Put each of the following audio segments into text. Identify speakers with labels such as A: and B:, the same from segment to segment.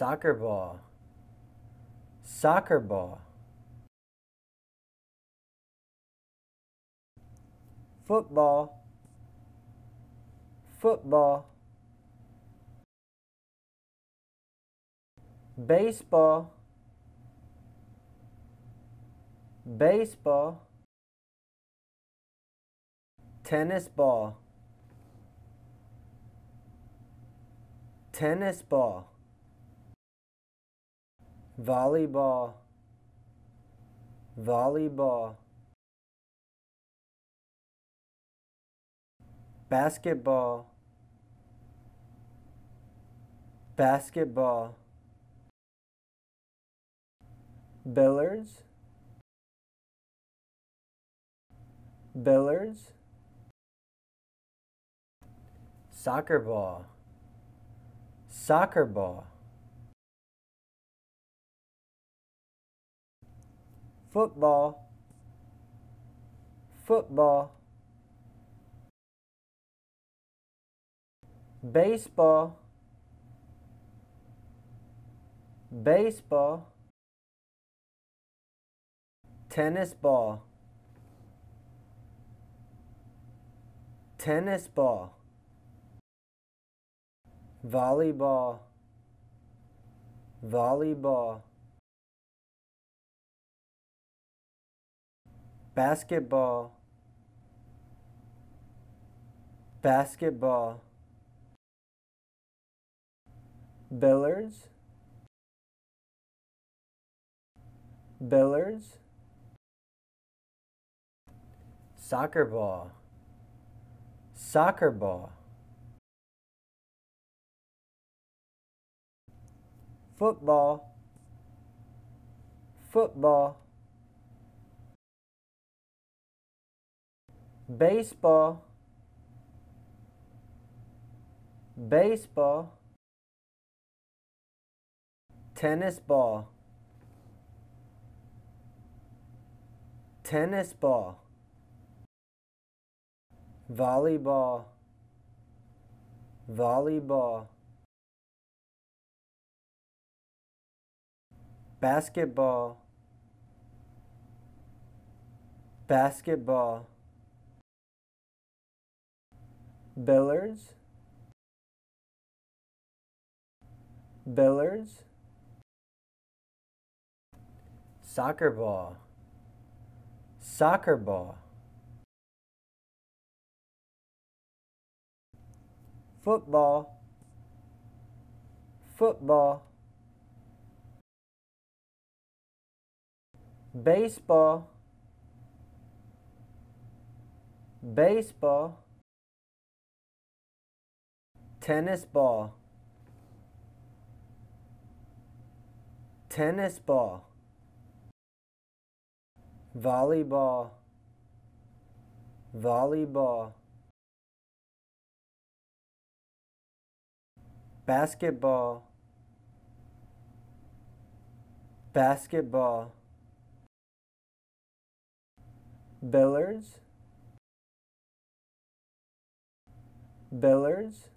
A: soccer ball, soccer ball. Football, football.
B: Baseball,
C: baseball. Tennis ball, tennis ball
A: volleyball, volleyball, basketball, basketball, billiards, billiards, soccer ball, soccer ball. football football baseball baseball
C: tennis ball
A: tennis ball volleyball volleyball basketball basketball billiards billiards soccer ball soccer ball football football
B: baseball
C: baseball tennis ball tennis ball
A: volleyball volleyball basketball basketball
D: Billiards, billiards, soccer ball,
A: soccer ball, football, football,
C: baseball, baseball, tennis ball tennis ball
A: volleyball volleyball basketball basketball
D: billiards billiards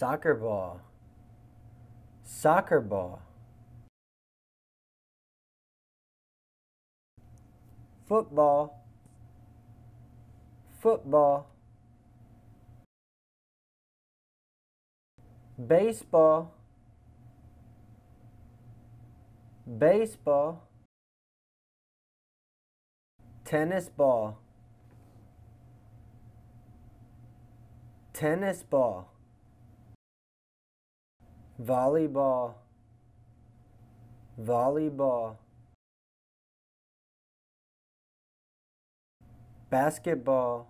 A: soccer ball, soccer ball. Football, football.
C: Baseball, baseball. Tennis ball, tennis ball
A: volleyball, volleyball, basketball,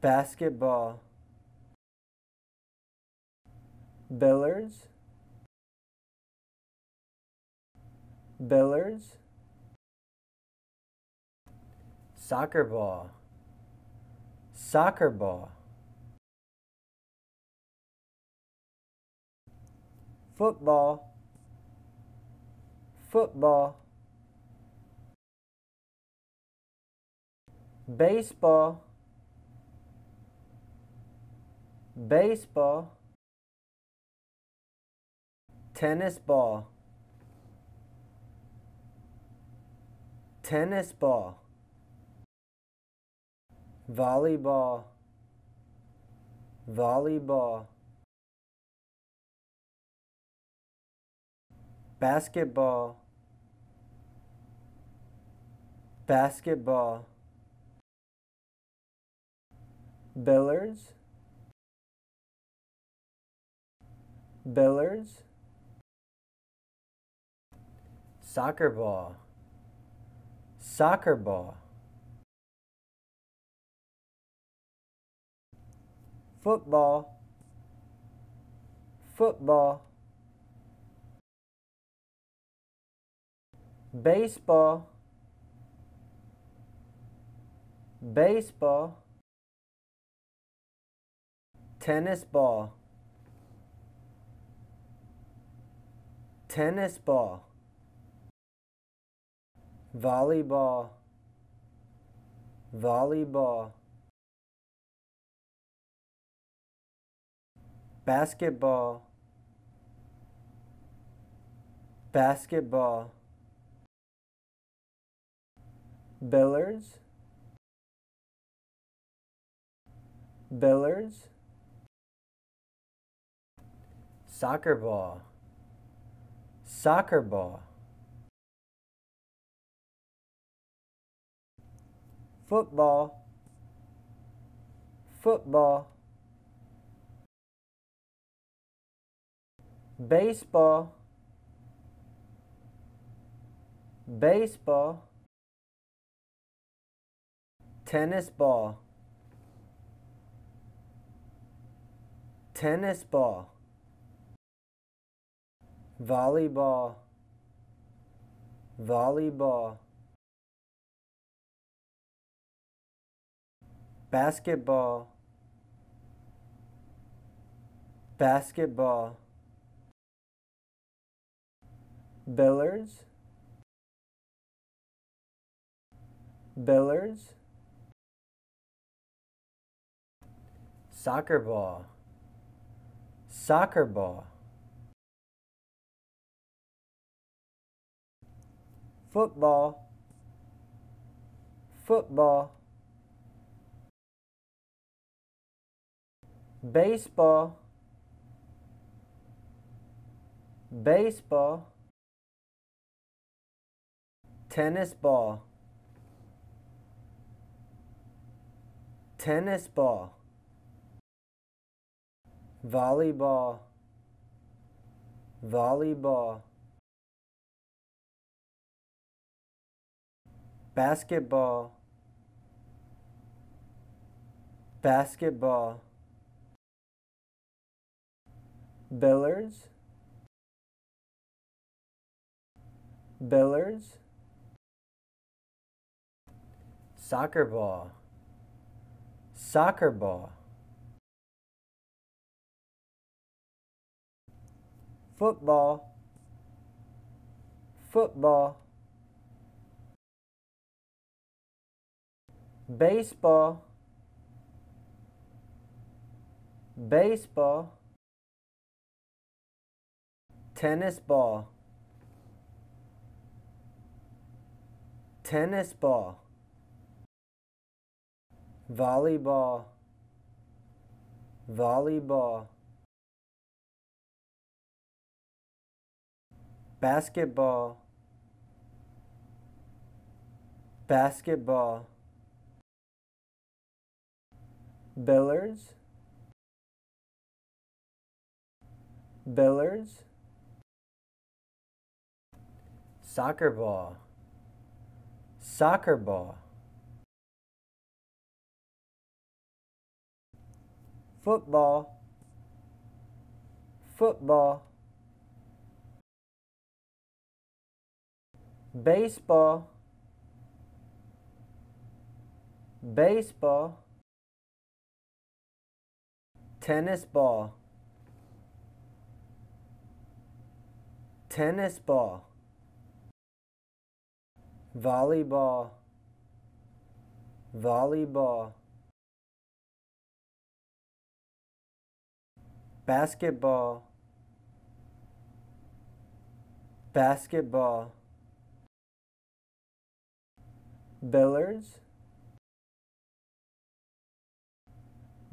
A: basketball,
D: billiards, billiards,
A: soccer ball, soccer ball. football football baseball baseball
C: tennis ball
A: tennis ball volleyball volleyball basketball basketball billiards billiards
D: soccer ball soccer ball
A: football football baseball baseball
C: tennis ball tennis ball volleyball
A: volleyball basketball basketball
D: Billiards, billiards, soccer ball,
A: soccer ball, football, football,
B: baseball,
C: baseball, tennis ball tennis ball
A: volleyball volleyball basketball basketball
D: billiards billiards
A: soccer ball, soccer ball. Football, football.
C: Baseball, baseball. Tennis ball, tennis ball
A: volleyball volleyball basketball basketball
D: billiards billiards
A: soccer ball soccer ball football football baseball baseball
C: tennis ball tennis
A: ball volleyball volleyball basketball basketball billiards billiards
D: soccer ball soccer ball
A: football football baseball baseball
C: tennis ball tennis ball volleyball
A: volleyball basketball basketball Billards,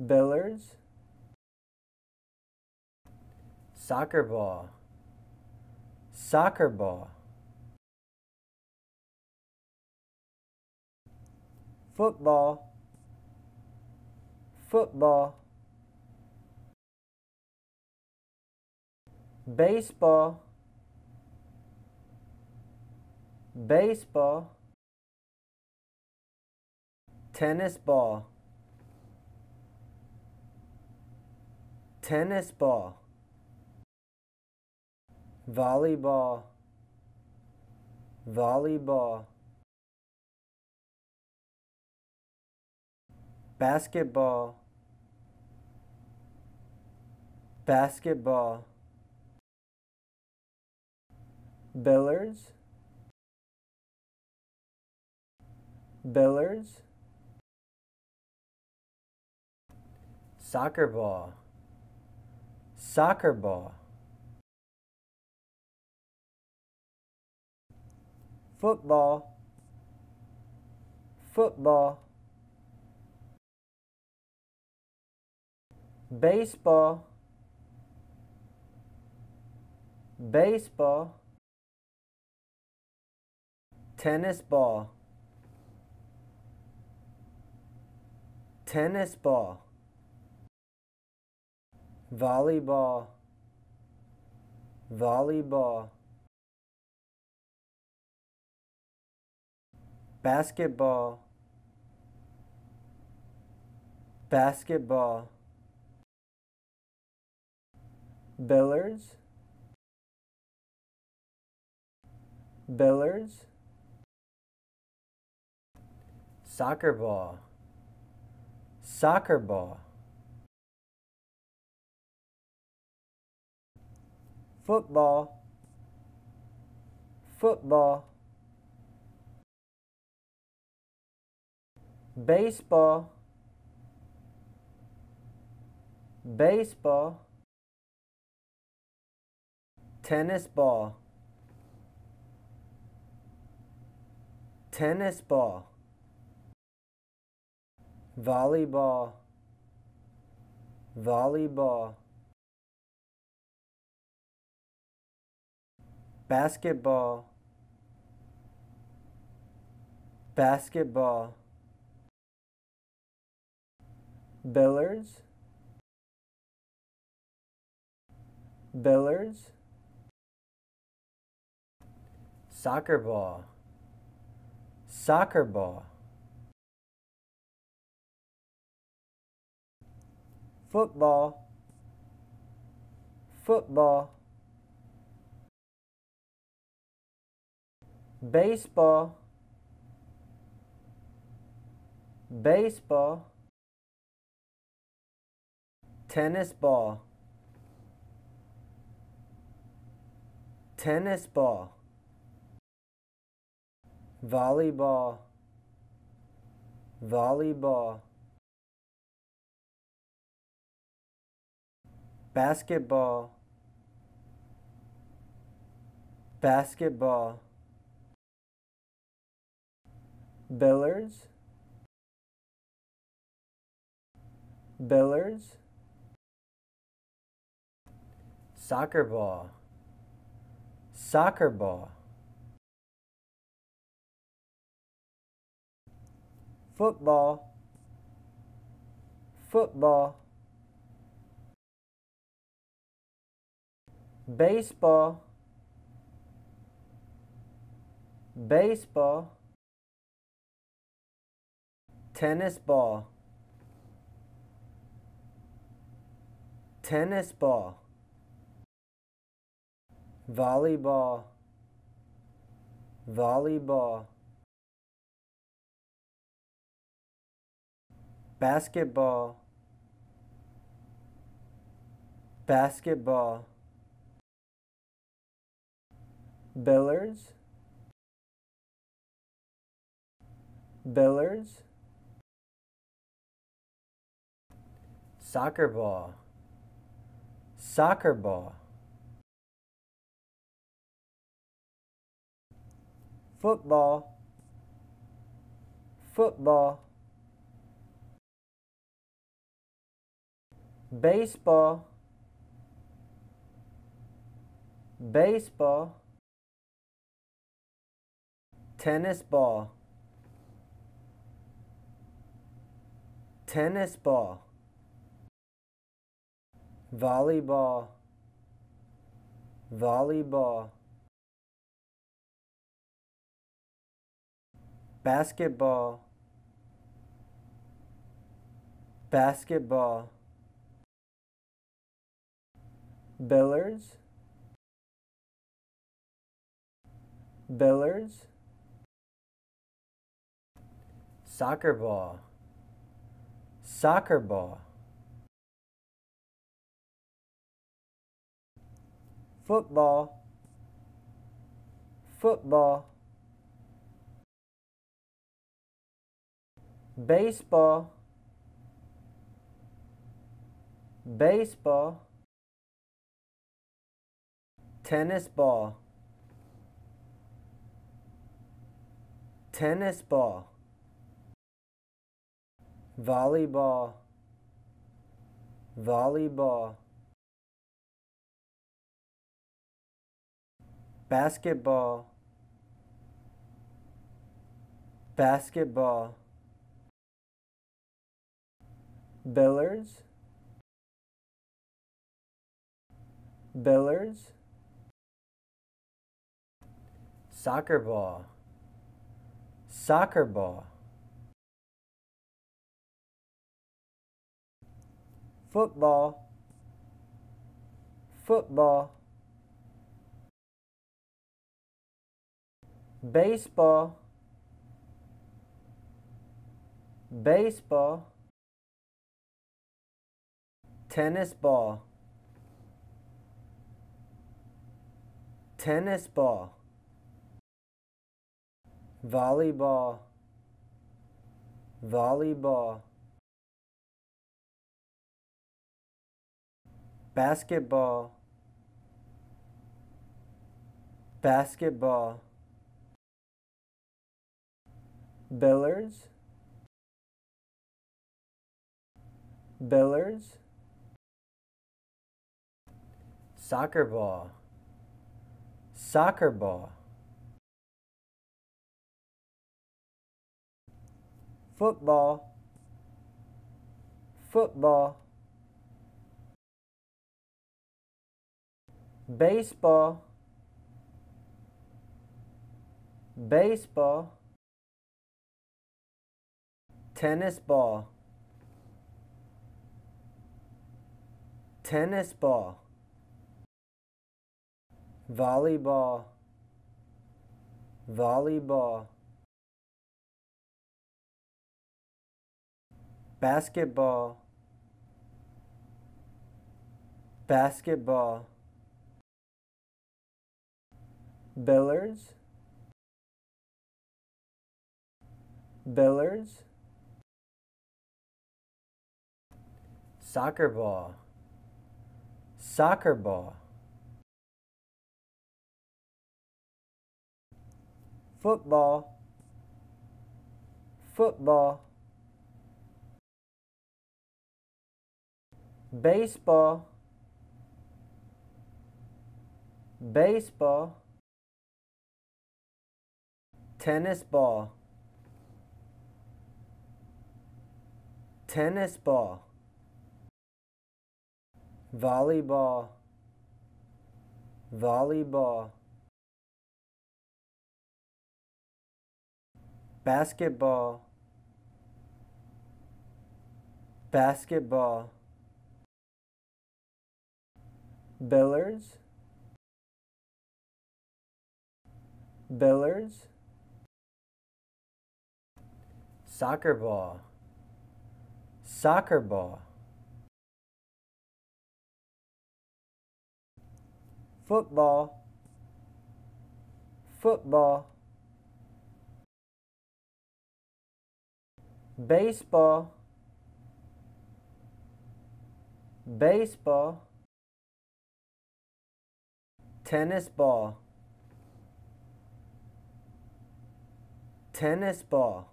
A: Billards, soccer ball, soccer ball, football, football,
B: baseball,
C: baseball tennis ball tennis ball
A: volleyball volleyball basketball basketball
D: billiards billiards
A: soccer ball, soccer ball. Football, football.
C: Baseball, baseball. Tennis ball, tennis ball
A: volleyball volleyball basketball basketball
D: billiards billiards
A: soccer ball soccer ball football football baseball baseball
C: tennis ball tennis
A: ball volleyball volleyball basketball basketball billiards billiards
D: soccer ball soccer ball
A: football football baseball baseball
C: tennis ball tennis ball volleyball
A: volleyball basketball basketball Billiards. Billiards. soccer ball, soccer ball, football, football,
B: baseball,
C: baseball, tennis ball tennis ball
A: volleyball volleyball basketball basketball
D: billiards billiards
A: soccer ball, soccer ball. Football, football.
C: Baseball, baseball. Tennis ball, tennis ball
A: volleyball, volleyball, basketball, basketball,
D: billiards, billiards,
A: soccer ball, soccer ball. football football
B: baseball
C: baseball tennis ball tennis
A: ball volleyball volleyball basketball basketball billiards billiards soccer ball soccer ball football football baseball baseball
C: tennis ball tennis ball volleyball
A: volleyball basketball basketball Billards, billards, soccer ball, soccer ball, football, football,
B: baseball,
C: baseball, tennis ball tennis ball
A: volleyball volleyball basketball basketball
D: billiards billiards
A: soccer ball, soccer ball. Football, football.
C: Baseball, baseball. Tennis ball, tennis ball
A: volleyball, volleyball, basketball, basketball,
D: billiards, billiards,
A: soccer ball, soccer ball. football, football,
B: baseball,
C: baseball, tennis ball, tennis ball,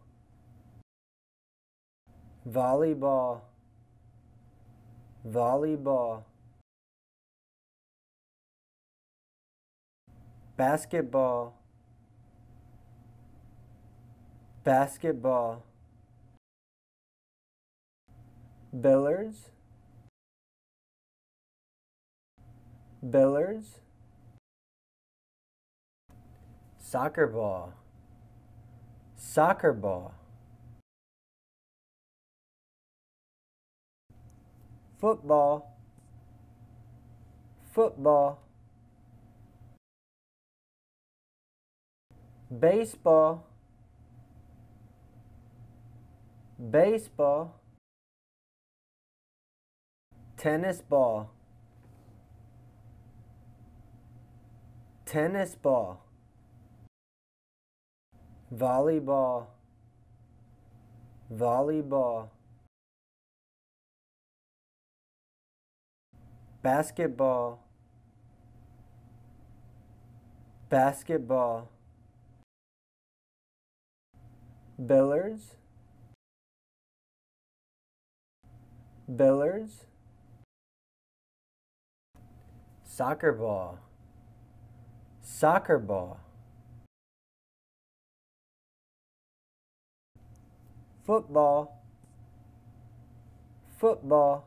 A: volleyball, volleyball basketball basketball billiards billiards soccer ball soccer ball football football baseball baseball
C: tennis ball
A: tennis ball volleyball volleyball basketball basketball Billards, billards, soccer ball, soccer ball, football, football,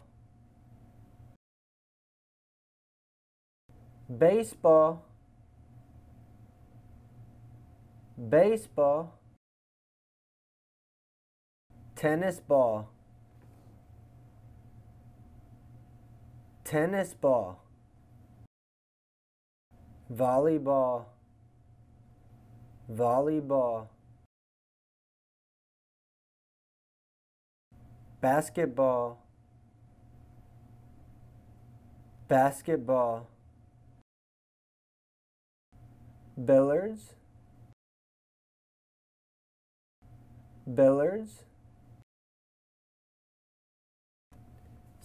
B: baseball,
C: baseball, tennis ball tennis ball
A: volleyball volleyball basketball basketball
D: billiards billiards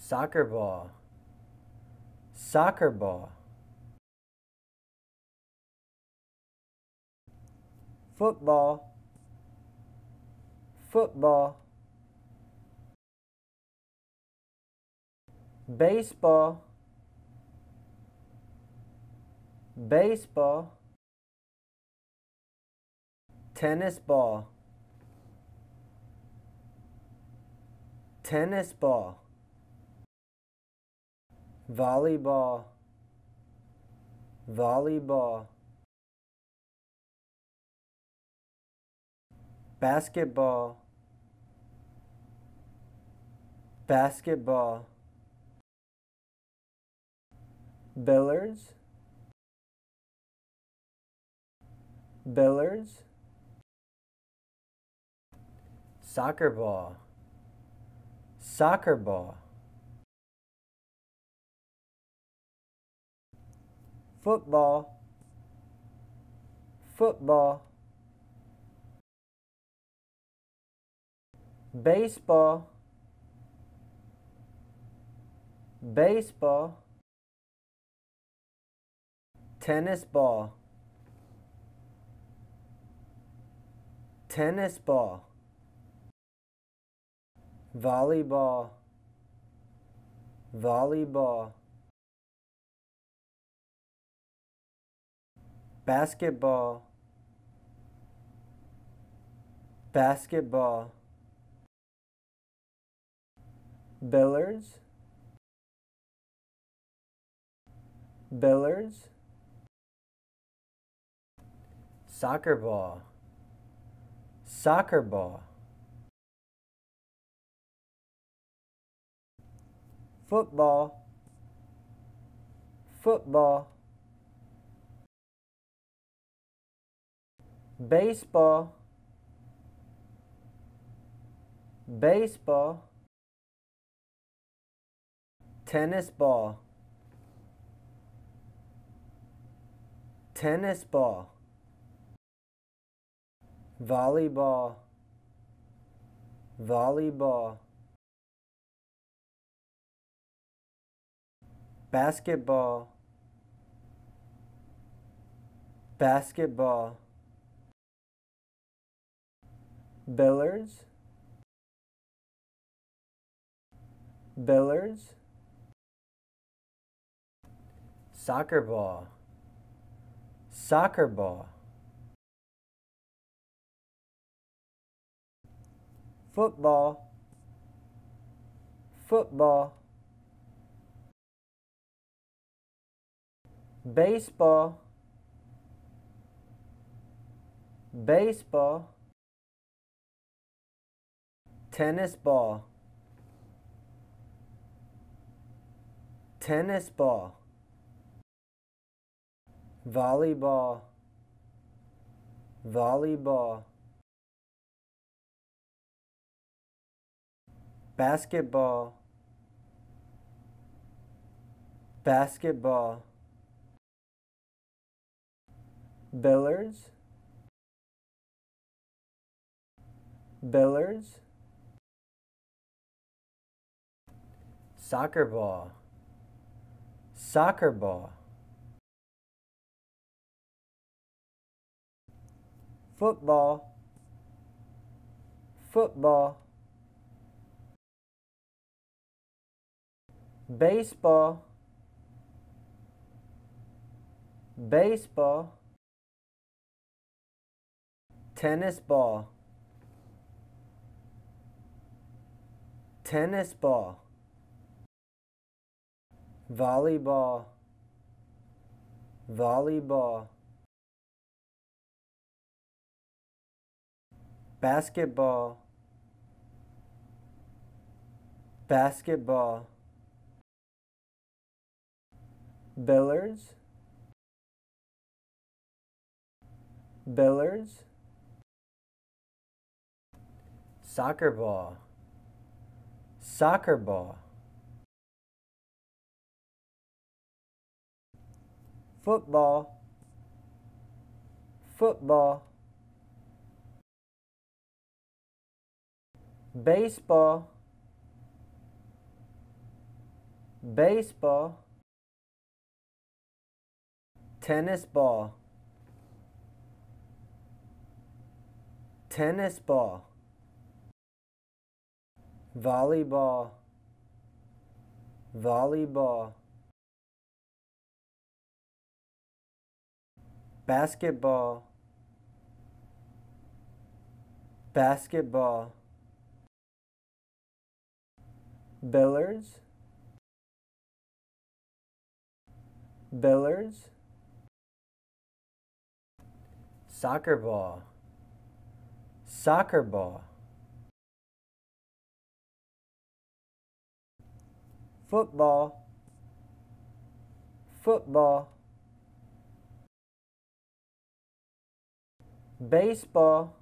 D: soccer
A: ball, soccer ball. Football, football.
C: Baseball, baseball. Tennis ball, tennis ball
A: volleyball, volleyball, basketball, basketball,
D: billiards, billiards,
A: soccer ball, soccer ball. football, football,
B: baseball,
C: baseball, tennis ball, tennis ball,
A: volleyball, volleyball basketball
D: basketball billiards billiards
A: soccer ball soccer ball football football baseball baseball
C: tennis ball
A: tennis ball volleyball volleyball basketball basketball Billards, billards,
D: soccer ball, soccer ball,
A: football, football, baseball, baseball,
C: tennis ball tennis ball
A: volleyball volleyball basketball basketball
D: billiards billiards soccer
A: ball, soccer ball. Football, football.
C: Baseball, baseball. Tennis ball, tennis ball
A: volleyball, volleyball, basketball, basketball,
D: billiards, billiards,
A: soccer ball, soccer ball. football, football,
C: baseball, baseball, tennis ball, tennis ball,
A: volleyball, volleyball, basketball basketball
D: billiards billiards
A: soccer ball soccer ball football football baseball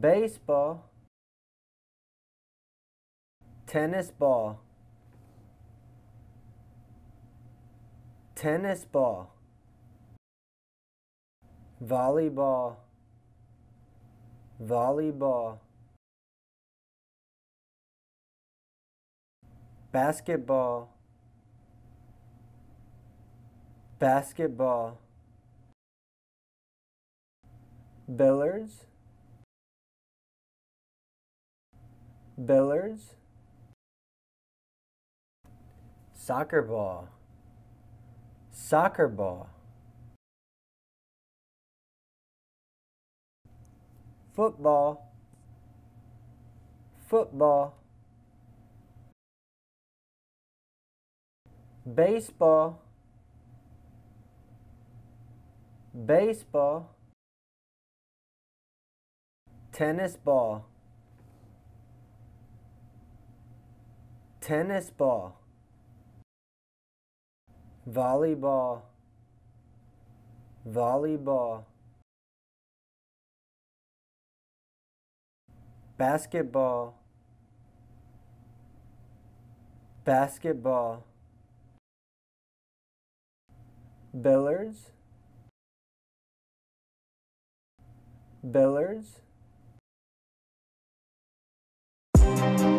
A: baseball
C: tennis ball
A: tennis ball volleyball volleyball basketball basketball Billiards. Billiards.
D: soccer ball, soccer ball,
A: football, football, baseball, baseball,
C: tennis ball tennis ball volleyball
A: volleyball basketball basketball
D: billiards billiards Thank you.